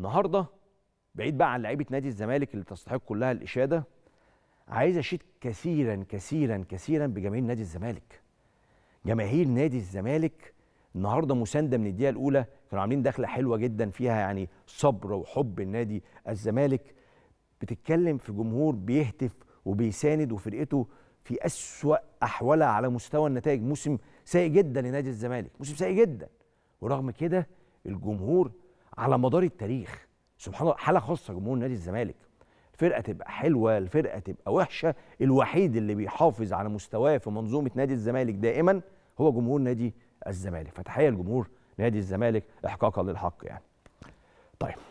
النهارده بعيد بقى عن لعيبه نادي الزمالك اللي تستحق كلها الاشاده عايز اشيد كثيرا كثيرا كثيرا بجماهير نادي الزمالك جماهير نادي الزمالك النهارده مسانده من الدقيقه الاولى كانوا عاملين دخله حلوه جدا فيها يعني صبر وحب النادي الزمالك بتتكلم في جمهور بيهتف وبيساند وفرقته في اسوا احوالها على مستوى النتائج موسم سيء جدا لنادي الزمالك موسم سيء جدا ورغم كده الجمهور على مدار التاريخ سبحان الله حاله خاصه جمهور نادي الزمالك الفرقه تبقى حلوه الفرقه تبقى وحشه الوحيد اللي بيحافظ على مستواه في منظومه نادي الزمالك دائما هو جمهور نادي الزمالك فتحيه لجمهور نادي الزمالك احقاقا للحق يعني طيب